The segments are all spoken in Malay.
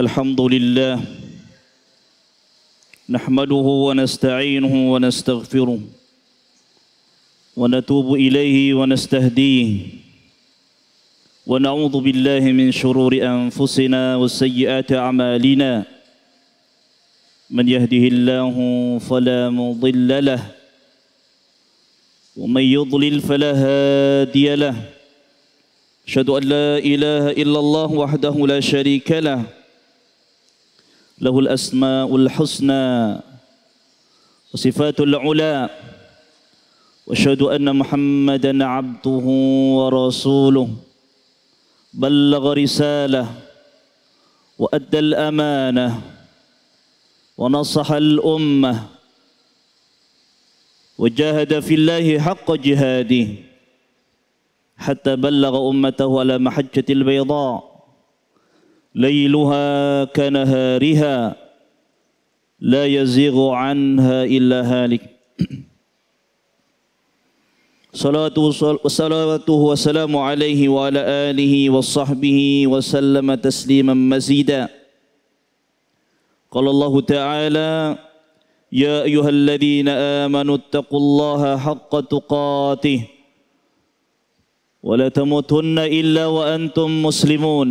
الحمد لله نحمده ونستعينه ونستغفره ونتوب إليه ونستهديه ونعوذ بالله من شرور أنفسنا وسيئات أعمالنا من يهده الله فلا مضل له ومن يضلل فلا هادي له أشهد أن لا إله إلا الله وحده لا شريك له له الأسماء الحسنى وصفات العلا واشهد أن محمدا عبده ورسوله بلغ رسالة وأدى الأمانة ونصح الأمة وجاهد في الله حق جهاده حتى بلغ أمته على محجة البيضاء ليلها كنهارها لا يزيغ عنها إلا هالك صلاته وسلام عليه وعلى آله وصحبه وسلم تسليما مزيدا قال الله تعالى يا أيها الذين آمنوا اتقوا الله حق تقاته ولا تموتن إلا وأنتم مسلمون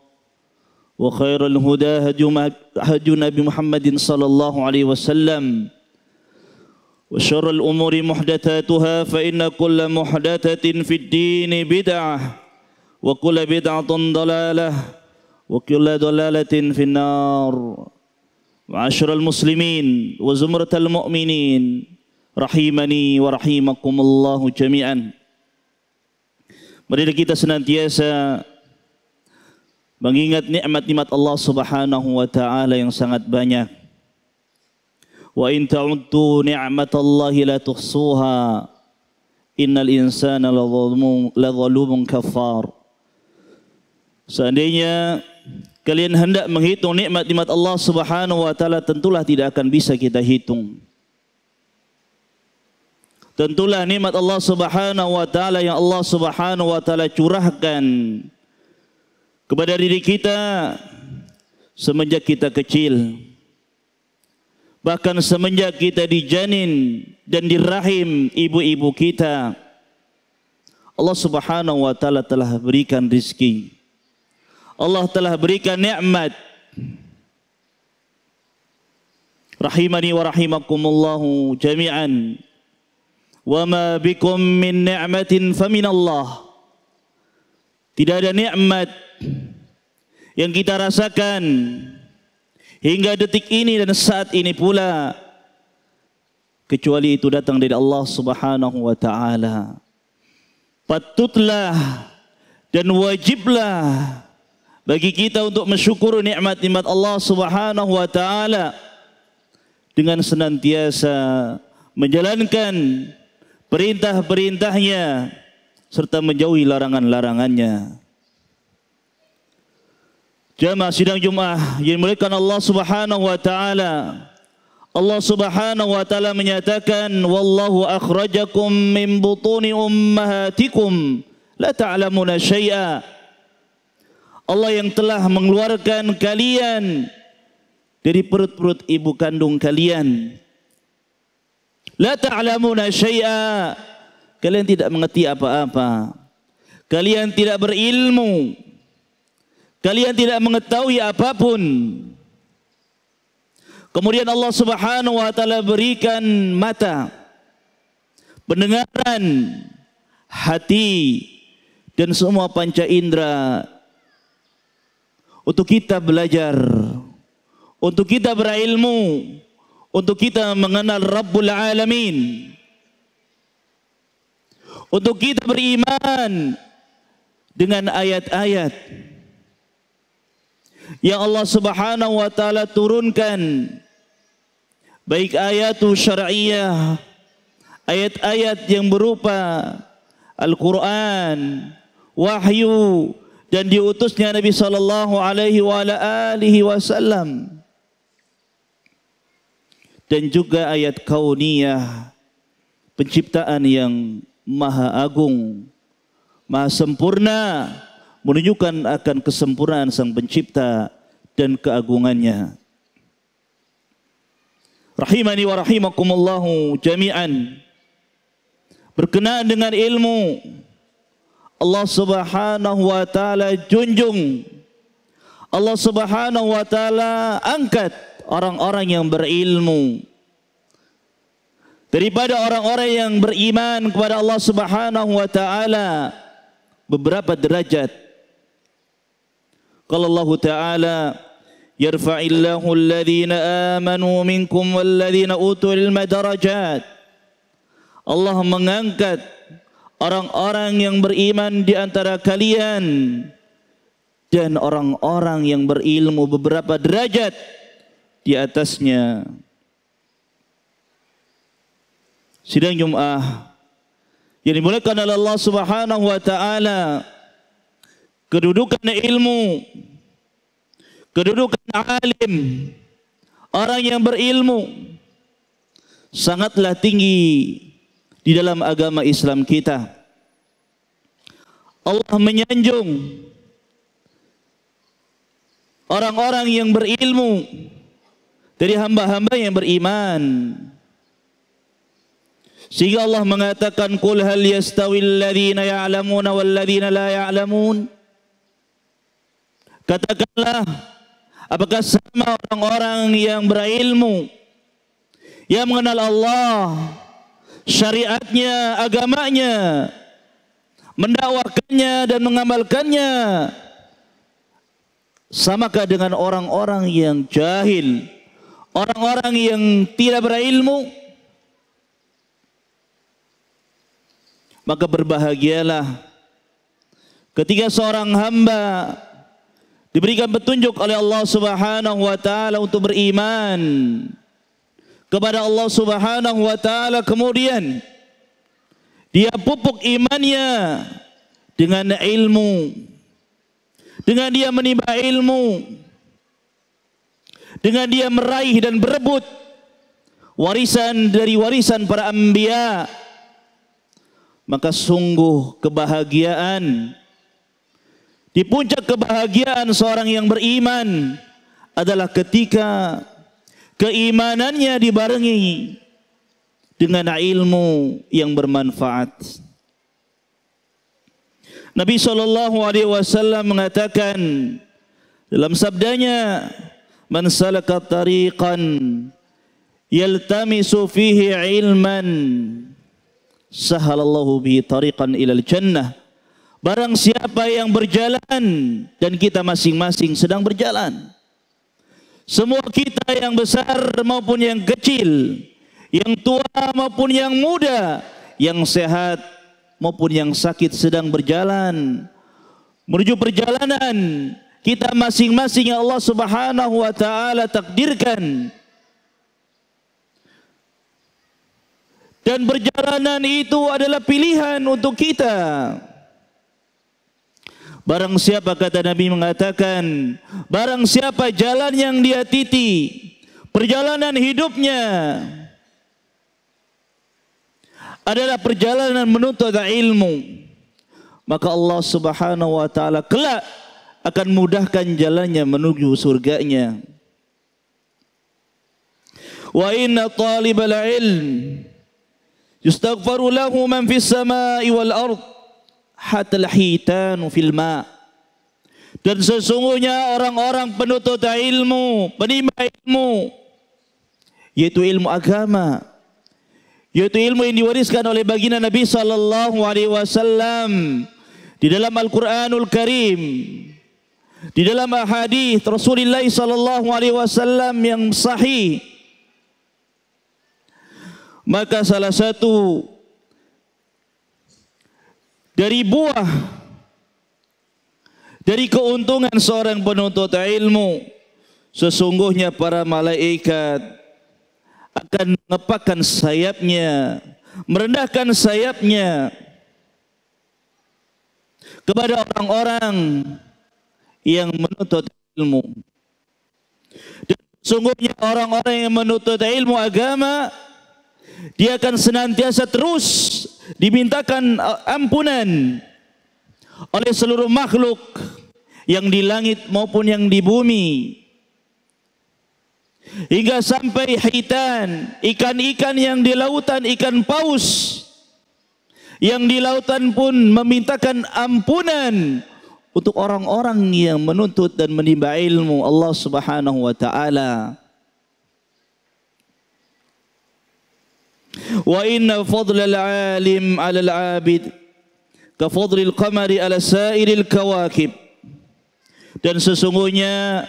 وخير الهدى هدي نبي محمد صلى الله عليه وسلم وشر الأمور محدثاتها فإن كل محدثة في الدين بدعة وكل بدعة ضلالة وكل ضلالة في النار وعشر المسلمين وزمرة المؤمنين رحيمني ورحيمكم الله جميعا Marilah kita senantiasa mengingat nikmat-nikmat Allah Subhanahu wa taala yang sangat banyak. Wa in ta'uddu ni'matallahi la tuhsuha. Innal insana ladhulumun ladhulumun kafar. Seandainya kalian hendak menghitung nikmat-nikmat Allah Subhanahu wa taala tentulah tidak akan bisa kita hitung. Tentulah nikmat Allah Subhanahu wa taala yang Allah Subhanahu wa taala curahkan kepada diri kita semenjak kita kecil bahkan semenjak kita dijanin dan di rahim ibu-ibu kita Allah Subhanahu wa taala telah berikan rezeki Allah telah berikan nikmat rahimani wa rahimakumullah jami'an wa ma bikum min ni'matin fa min Allah tidak ada nikmat yang kita rasakan hingga detik ini dan saat ini pula kecuali itu datang dari Allah Subhanahu wa taala. Patutlah dan wajiblah bagi kita untuk mensyukuri nikmat-nikmat Allah Subhanahu wa taala dengan senantiasa menjalankan perintah-perintahnya serta menjauhi larangan-larangannya. Jemaah sidang Jumat yang dimuliakan Allah Subhanahu wa taala. Allah Subhanahu wa taala menyatakan wallahu akhrajakum min butuni ummahatikum la ta'lamuna syai'a. Allah yang telah mengeluarkan kalian dari perut-perut ibu kandung kalian. La ta'lamuna syai'a. Kalian tidak mengerti apa-apa. Kalian tidak berilmu. Kalian tidak mengetahui apapun. Kemudian Allah Subhanahu wa taala berikan mata, pendengaran, hati dan semua panca indera untuk kita belajar, untuk kita berilmu, untuk kita mengenal Rabbul Alamin untuk kita beriman dengan ayat-ayat yang Allah Subhanahu wa taala turunkan baik ayat syar'iyah, ayat-ayat yang berupa Al-Qur'an wahyu dan diutusnya Nabi sallallahu alaihi wa alihi wasallam dan juga ayat kauniyah penciptaan yang maha agung, maha sempurna, menunjukkan akan kesempurnaan sang pencipta dan keagungannya. Rahimani wa rahimakumullahu jami'an. Berkenaan dengan ilmu, Allah subhanahu wa ta'ala junjung. Allah subhanahu wa ta'ala angkat orang-orang yang berilmu daripada orang-orang yang beriman kepada Allah Subhanahu wa taala beberapa derajat. Qala Allah Ta'ala yarfa'illahu alladhina amanu minkum walladhina utul ilma Allah mengangkat orang-orang yang beriman di antara kalian dan orang-orang yang berilmu beberapa derajat di atasnya sidang Jumaat yang dimulakan oleh Allah Subhanahu wa taala kedudukan ilmu kedudukan alim orang yang berilmu sangatlah tinggi di dalam agama Islam kita Allah menyanjung orang-orang yang berilmu dari hamba-hamba yang beriman. Sehingga Allah mengatakan qul hal yastawil ladzina ya'lamuna wal la ya'lamun. Katakanlah apakah sama orang-orang yang berilmu yang mengenal Allah syariatnya, agamanya, mendakwakannya dan mengamalkannya. Samakah dengan orang-orang yang jahil, orang-orang yang tidak berilmu? maka berbahagialah ketika seorang hamba diberikan petunjuk oleh Allah Subhanahu wa taala untuk beriman kepada Allah Subhanahu wa taala kemudian dia pupuk imannya dengan ilmu dengan dia menimba ilmu dengan dia meraih dan berebut warisan dari warisan para anbiya' maka sungguh kebahagiaan di puncak kebahagiaan seorang yang beriman adalah ketika keimanannya dibarengi dengan ilmu yang bermanfaat. Nabi saw mengatakan dalam sabdanya man salaka tariqan yaltamisu fihi ilman sahalallahu bi tariqan ila jannah barang siapa yang berjalan dan kita masing-masing sedang berjalan semua kita yang besar maupun yang kecil yang tua maupun yang muda yang sehat maupun yang sakit sedang berjalan menuju perjalanan kita masing-masing Allah Subhanahu wa taala takdirkan dan perjalanan itu adalah pilihan untuk kita. Barang siapa kata Nabi mengatakan, barang siapa jalan yang dia titi, perjalanan hidupnya adalah perjalanan menuntut ilmu. Maka Allah Subhanahu wa taala kelak akan mudahkan jalannya menuju surganya. Wa inna talibal ilm يستغفر له من في السماء والأرض حتى الحيتان في الماء dan sesungguhnya orang-orang penuntut ilmu, penima ilmu, yaitu ilmu agama, yaitu ilmu yang diwariskan oleh baginda Nabi Sallallahu Alaihi Wasallam di dalam Al Quranul Karim, di dalam hadis Rasulullah Sallallahu Alaihi Wasallam yang sahih maka salah satu dari buah dari keuntungan seorang penuntut ilmu sesungguhnya para malaikat akan mengepakkan sayapnya merendahkan sayapnya kepada orang-orang yang menuntut ilmu dan sesungguhnya orang-orang yang menuntut ilmu agama dia akan senantiasa terus dimintakan uh, ampunan oleh seluruh makhluk yang di langit maupun yang di bumi hingga sampai hitan ikan-ikan yang di lautan ikan paus yang di lautan pun memintakan ampunan untuk orang-orang yang menuntut dan menimba ilmu Allah Subhanahu wa taala. al وإن فضل العالم على al كفضل القمر على al-kawakib, dan sesungguhnya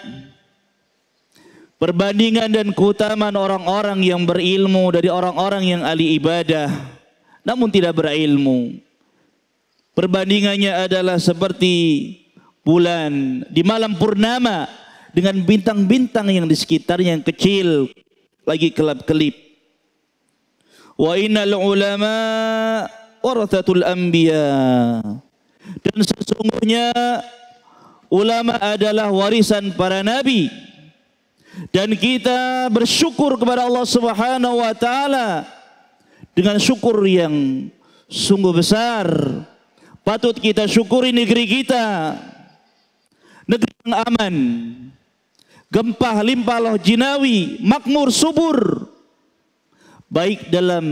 perbandingan dan keutamaan orang-orang yang berilmu dari orang-orang yang ahli ibadah namun tidak berilmu perbandingannya adalah seperti bulan di malam purnama dengan bintang-bintang yang di sekitarnya yang kecil lagi kelap-kelip wa innal ulama warathatul anbiya dan sesungguhnya ulama adalah warisan para nabi dan kita bersyukur kepada Allah Subhanahu wa taala dengan syukur yang sungguh besar patut kita syukuri negeri kita negeri yang aman gempa limpah loh jinawi makmur subur baik dalam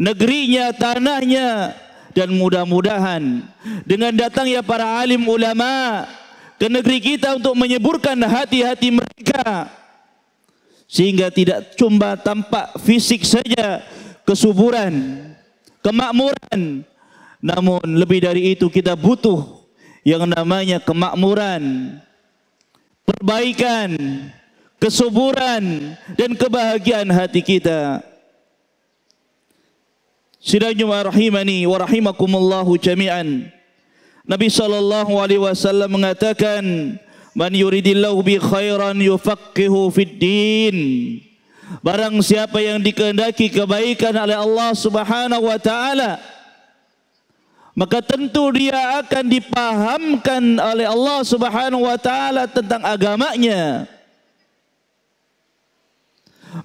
negerinya, tanahnya dan mudah-mudahan dengan datangnya para alim ulama ke negeri kita untuk menyeburkan hati-hati mereka sehingga tidak cuma tampak fisik saja kesuburan, kemakmuran namun lebih dari itu kita butuh yang namanya kemakmuran perbaikan kesuburan dan kebahagiaan hati kita. Sidang Jumat rahimani wa rahimakumullahu jami'an. Nabi sallallahu alaihi wasallam mengatakan, "Man yuridillahu bi khairan yufaqqihu fid din." Barang siapa yang dikehendaki kebaikan oleh Allah Subhanahu wa taala, maka tentu dia akan dipahamkan oleh Allah Subhanahu wa taala tentang agamanya.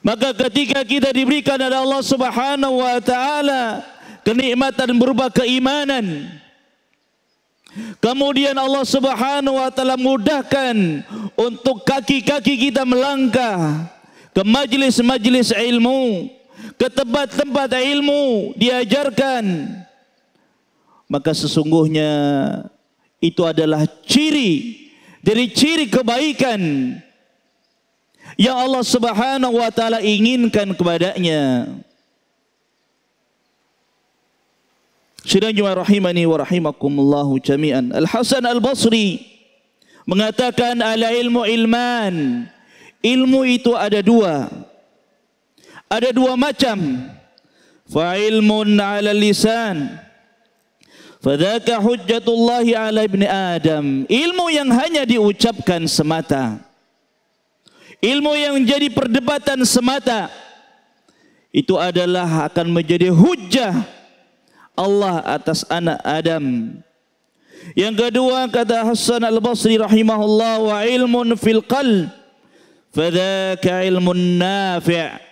Maka ketika kita diberikan oleh Allah Subhanahu wa taala kenikmatan berupa keimanan Kemudian Allah Subhanahu wa taala mudahkan untuk kaki-kaki kita melangkah ke majlis-majlis ilmu, ke tempat-tempat ilmu diajarkan. Maka sesungguhnya itu adalah ciri dari ciri kebaikan yang Allah Subhanahu wa taala inginkan kepadanya. Sidang jemaah rahimani wa rahimakumullah jami'an. Al Hasan Al Basri mengatakan ala ilmu ilman. Ilmu itu ada dua. Ada dua macam. Fa ilmun ala lisan. Fadaka hujjatullahi ala ibni Adam. Ilmu yang hanya diucapkan Semata ilmu yang menjadi perdebatan semata itu adalah akan menjadi hujah Allah atas anak Adam. Yang kedua kata Hasan Al-Basri rahimahullah wa ilmun fil qalb fadzaka ilmun nafi'.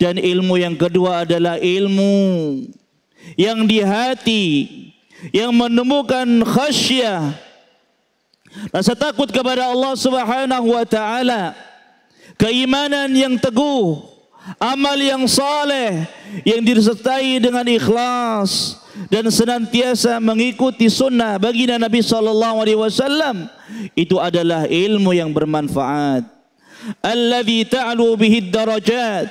Dan ilmu yang kedua adalah ilmu yang di hati yang menemukan khasyah rasa takut kepada Allah Subhanahu wa taala keimanan yang teguh, amal yang saleh yang disertai dengan ikhlas dan senantiasa mengikuti sunnah bagi Nabi sallallahu alaihi wasallam itu adalah ilmu yang bermanfaat. Alladhi ta'lu bihi darajat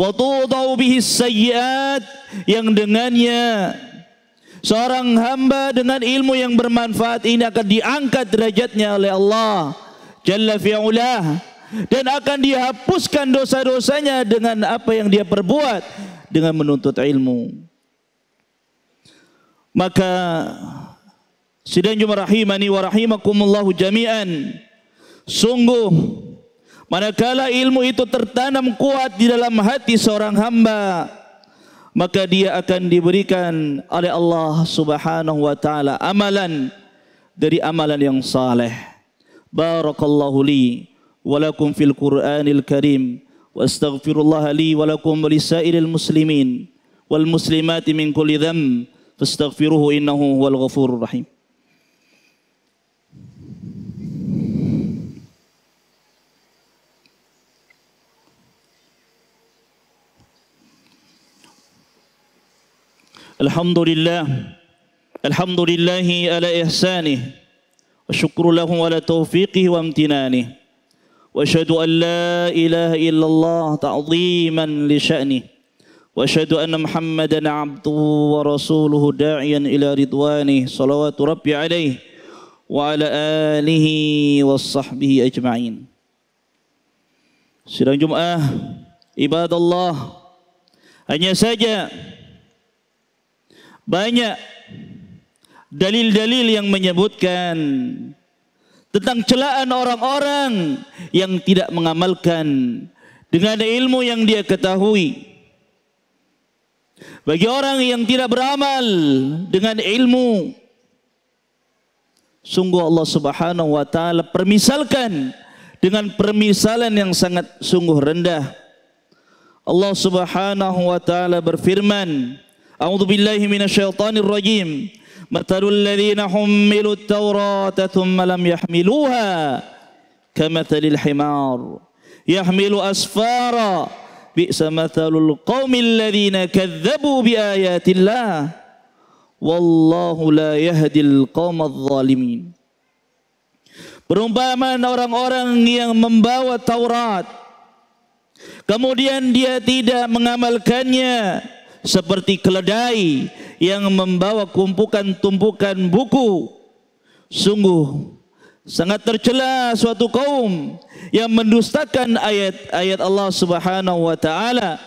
wa tudau bihi sayyiat yang dengannya seorang hamba dengan ilmu yang bermanfaat ini akan diangkat derajatnya oleh Allah jalla fi'ulah dan akan dihapuskan dosa-dosanya dengan apa yang dia perbuat dengan menuntut ilmu. Maka sidang jumlah rahimani wa rahimakumullahu jami'an sungguh manakala ilmu itu tertanam kuat di dalam hati seorang hamba maka dia akan diberikan oleh Allah subhanahu wa ta'ala amalan dari amalan yang saleh. Barakallahu li. ولكم في القرآن الكريم واستغفر الله لي ولكم ولسائر المسلمين والمسلمات من كل ذنب فاستغفروه إنه هو الغفور الرحيم الحمد لله الحمد لله على إحسانه والشكر له على توفيقه وامتنانه واشهد ان لا اله الا الله تعظيما لشانه واشهد ان محمدا عبده ورسوله داعيا الى رضوانه صلوات ربي عليه وعلى اله وصحبه اجمعين Sidang Jumaah ibadallah hanya saja banyak dalil-dalil yang menyebutkan tentang celaan orang-orang yang tidak mengamalkan dengan ilmu yang dia ketahui. Bagi orang yang tidak beramal dengan ilmu, sungguh Allah Subhanahu wa taala permisalkan dengan permisalan yang sangat sungguh rendah. Allah Subhanahu wa taala berfirman, Awwadu billahi mina syaitanir rajim. مثل الذين حملوا التوراة ثم لم يحملوها كمثل الحمار يحمل أسفارا بئس مثل القوم الذين كذبوا بآيات الله والله لا يهدي القوم الظالمين Perumpamaan orang-orang yang membawa Taurat, kemudian dia tidak mengamalkannya, seperti keledai yang membawa kumpukan-tumpukan buku. Sungguh sangat tercela suatu kaum yang mendustakan ayat-ayat Allah Subhanahu wa taala.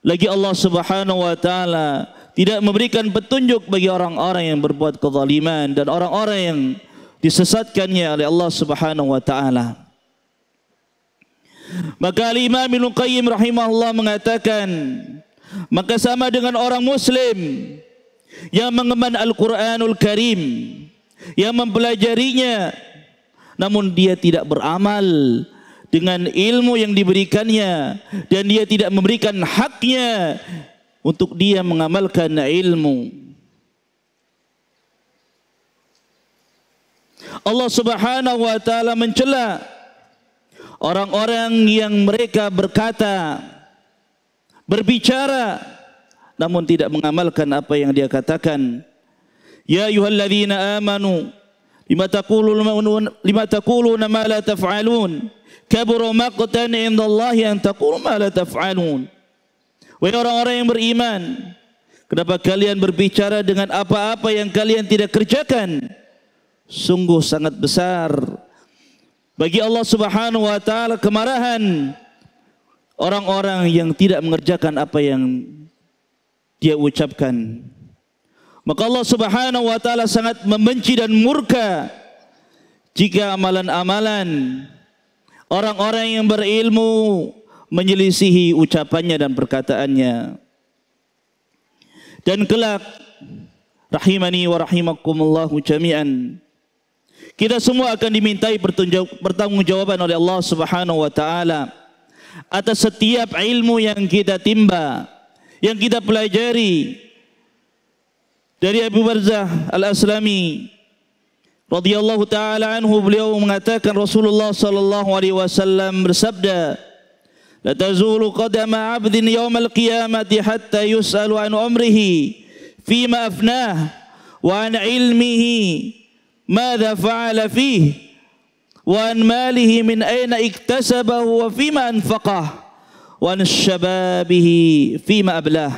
Lagi Allah Subhanahu wa taala tidak memberikan petunjuk bagi orang-orang yang berbuat kezaliman dan orang-orang yang disesatkannya oleh Allah Subhanahu wa taala. Maka Imam Ibnu Qayyim rahimahullah mengatakan maka sama dengan orang muslim yang mengemban Al-Qur'anul Karim yang mempelajarinya namun dia tidak beramal dengan ilmu yang diberikannya dan dia tidak memberikan haknya untuk dia mengamalkan ilmu Allah Subhanahu wa taala mencela orang-orang yang mereka berkata, berbicara namun tidak mengamalkan apa yang dia katakan. Ya ayyuhalladzina amanu lima taqulu lima taqulu ma la taf'alun kabura maqtan indallahi an taqulu ma la taf'alun. Wahai orang-orang yang beriman, kenapa kalian berbicara dengan apa-apa yang kalian tidak kerjakan? Sungguh sangat besar bagi Allah Subhanahu wa taala kemarahan orang-orang yang tidak mengerjakan apa yang dia ucapkan. Maka Allah Subhanahu wa taala sangat membenci dan murka jika amalan-amalan orang-orang yang berilmu menyelisihi ucapannya dan perkataannya. Dan kelak rahimani wa rahimakumullah jami'an. Kita semua akan dimintai pertanggungjawaban oleh Allah Subhanahu wa taala atas setiap ilmu yang kita timba, yang kita pelajari dari Abu Barzah Al-Aslami radhiyallahu taala anhu beliau mengatakan Rasulullah sallallahu alaihi wasallam bersabda la tazulu qadama 'abdin yom al kiamat hatta yus'alu an umrihi fima afnah wa an ilmihi madha fa'ala fihi وعن ماله من أين اكتسبه وفيما أنفقه وعن شبابه فيما أبلاه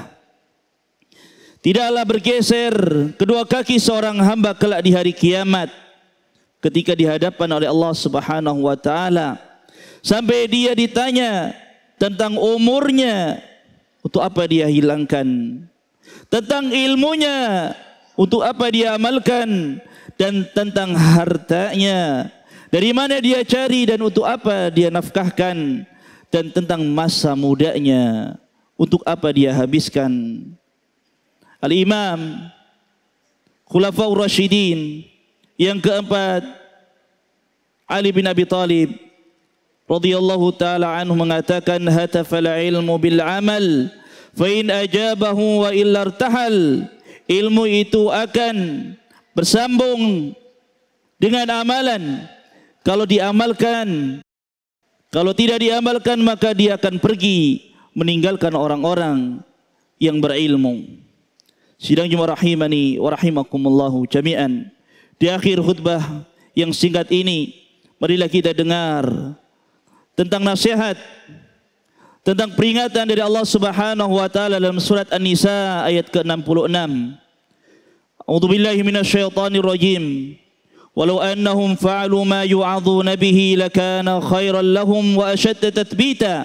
Tidaklah bergeser kedua kaki seorang hamba kelak di hari kiamat ketika dihadapan oleh Allah Subhanahu wa taala sampai dia ditanya tentang umurnya untuk apa dia hilangkan tentang ilmunya untuk apa dia amalkan dan tentang hartanya dari mana dia cari dan untuk apa dia nafkahkan dan tentang masa mudanya untuk apa dia habiskan? Al Imam Khulafaur Rashidin yang keempat Ali bin Abi Talib radhiyallahu taala anhu mengatakan hatafal ilmu bil amal fa in ajabahu wa illa irtahal ilmu itu akan bersambung dengan amalan kalau diamalkan kalau tidak diamalkan maka dia akan pergi meninggalkan orang-orang yang berilmu sidang jumat rahimani wa rahimakumullahu jami'an di akhir khutbah yang singkat ini marilah kita dengar tentang nasihat tentang peringatan dari Allah Subhanahu wa taala dalam surat An-Nisa ayat ke-66 A'udzu billahi minasyaitonir rajim ولو انهم فعلوا ما يعظون به لكان خيرا لهم واشد تثبيتا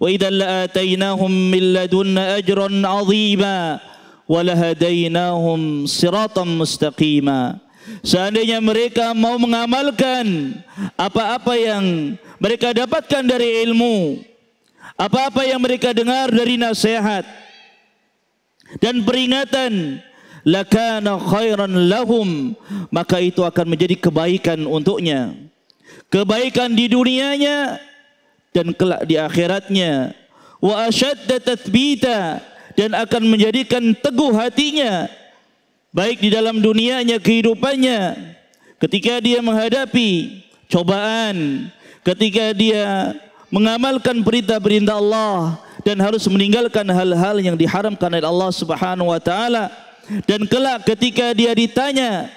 واذا لاتيناهم من لدن اجرا عظيما ولهديناهم صراطا مستقيما Seandainya mereka mau mengamalkan apa-apa yang mereka dapatkan dari ilmu, apa-apa yang mereka dengar dari nasihat dan peringatan lakana khairan lahum maka itu akan menjadi kebaikan untuknya kebaikan di dunianya dan kelak di akhiratnya wa ashadda tathbita dan akan menjadikan teguh hatinya baik di dalam dunianya kehidupannya ketika dia menghadapi cobaan ketika dia mengamalkan perintah-perintah Allah dan harus meninggalkan hal-hal yang diharamkan oleh Allah Subhanahu wa taala dan kelak ketika dia ditanya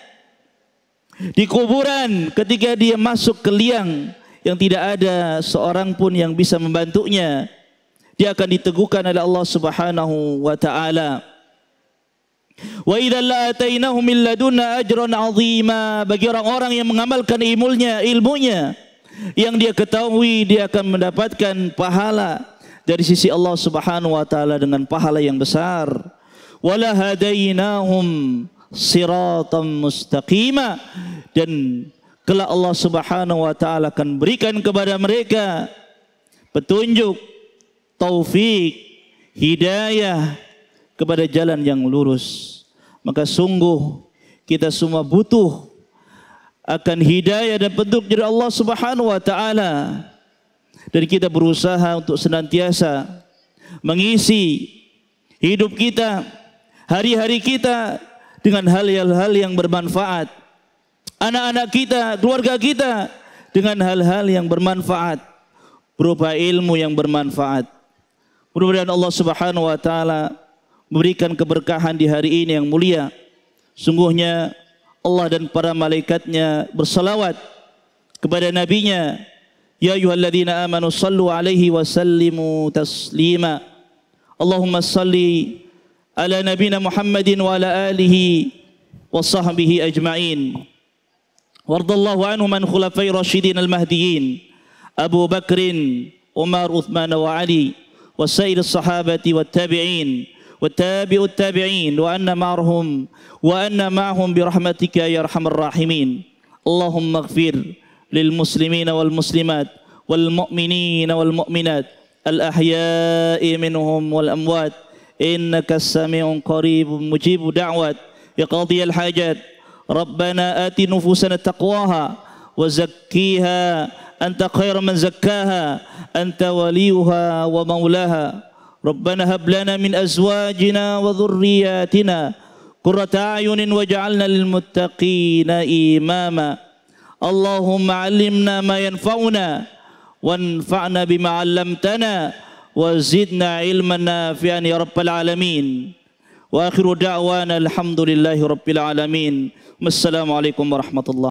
di kuburan ketika dia masuk ke liang yang tidak ada seorang pun yang bisa membantunya dia akan diteguhkan oleh Allah Subhanahu wa taala wa idza la atainahum min ladunna ajran azima bagi orang-orang yang mengamalkan ilmunya ilmunya yang dia ketahui dia akan mendapatkan pahala dari sisi Allah Subhanahu wa taala dengan pahala yang besar. Walahadainahum صراطا مستقيما dan kelak Allah Subhanahu wa taala akan berikan kepada mereka petunjuk taufik hidayah kepada jalan yang lurus maka sungguh kita semua butuh akan hidayah dan petunjuk dari Allah Subhanahu wa taala dan kita berusaha untuk senantiasa mengisi hidup kita hari-hari kita dengan hal-hal yang bermanfaat. Anak-anak kita, keluarga kita dengan hal-hal yang bermanfaat. Berupa ilmu yang bermanfaat. Mudah-mudahan Allah subhanahu wa ta'ala memberikan keberkahan di hari ini yang mulia. Sungguhnya Allah dan para malaikatnya bersalawat kepada nabinya. Ya ayuhalladzina amanu sallu alaihi wa sallimu taslima. Allahumma salli على نبينا محمد وعلى آله وصحبه أجمعين وارض الله عنه من خلفي راشدين المهديين أبو بكر عمر عثمان وعلي وسائر الصحابة والتابعين والتابع التابعين وأن معهم وأن معهم برحمتك يا أرحم الراحمين اللهم اغفر للمسلمين والمسلمات والمؤمنين والمؤمنات الأحياء منهم والأموات إنك السميع قريب مجيب دعوة يقضي الحاجات ربنا آت نفوسنا تقواها وزكيها أنت خير من زكاها أنت وليها ومولاها ربنا هب لنا من أزواجنا وذرياتنا قرة أعين واجعلنا للمتقين إماما اللهم علمنا ما ينفعنا وانفعنا بما علمتنا وزدنا علما نافعا يا رب العالمين واخر دعوانا الحمد لله رب العالمين السلام عليكم ورحمه الله